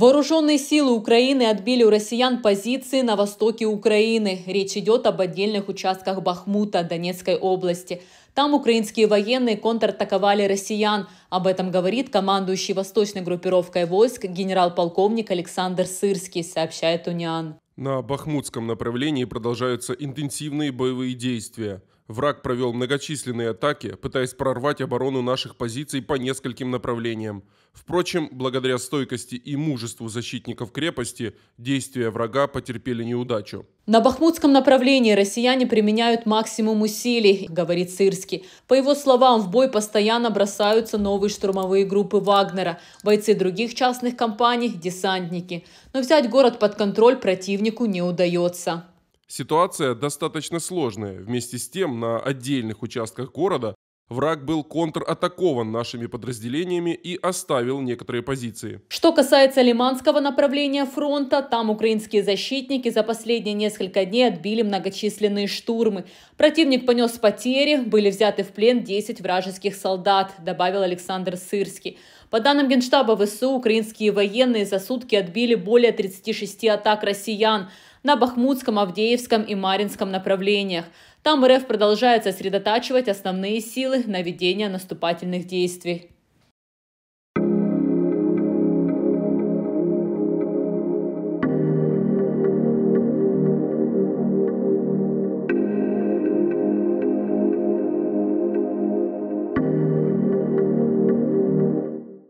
Вооруженные силы Украины отбили у россиян позиции на востоке Украины. Речь идет об отдельных участках Бахмута Донецкой области. Там украинские военные контратаковали россиян. Об этом говорит командующий восточной группировкой войск генерал-полковник Александр Сырский, сообщает УНИАН. На бахмутском направлении продолжаются интенсивные боевые действия – Враг провел многочисленные атаки, пытаясь прорвать оборону наших позиций по нескольким направлениям. Впрочем, благодаря стойкости и мужеству защитников крепости, действия врага потерпели неудачу. На Бахмутском направлении россияне применяют максимум усилий, говорит Сырский. По его словам, в бой постоянно бросаются новые штурмовые группы Вагнера, бойцы других частных компаний, десантники. Но взять город под контроль противнику не удается. Ситуация достаточно сложная. Вместе с тем, на отдельных участках города Враг был контратакован нашими подразделениями и оставил некоторые позиции. Что касается лиманского направления фронта, там украинские защитники за последние несколько дней отбили многочисленные штурмы. Противник понес потери, были взяты в плен 10 вражеских солдат, добавил Александр Сырский. По данным Генштаба ВСУ, украинские военные за сутки отбили более 36 атак россиян на Бахмутском, Авдеевском и Маринском направлениях. Там РФ продолжает сосредотачивать основные силы на ведение наступательных действий.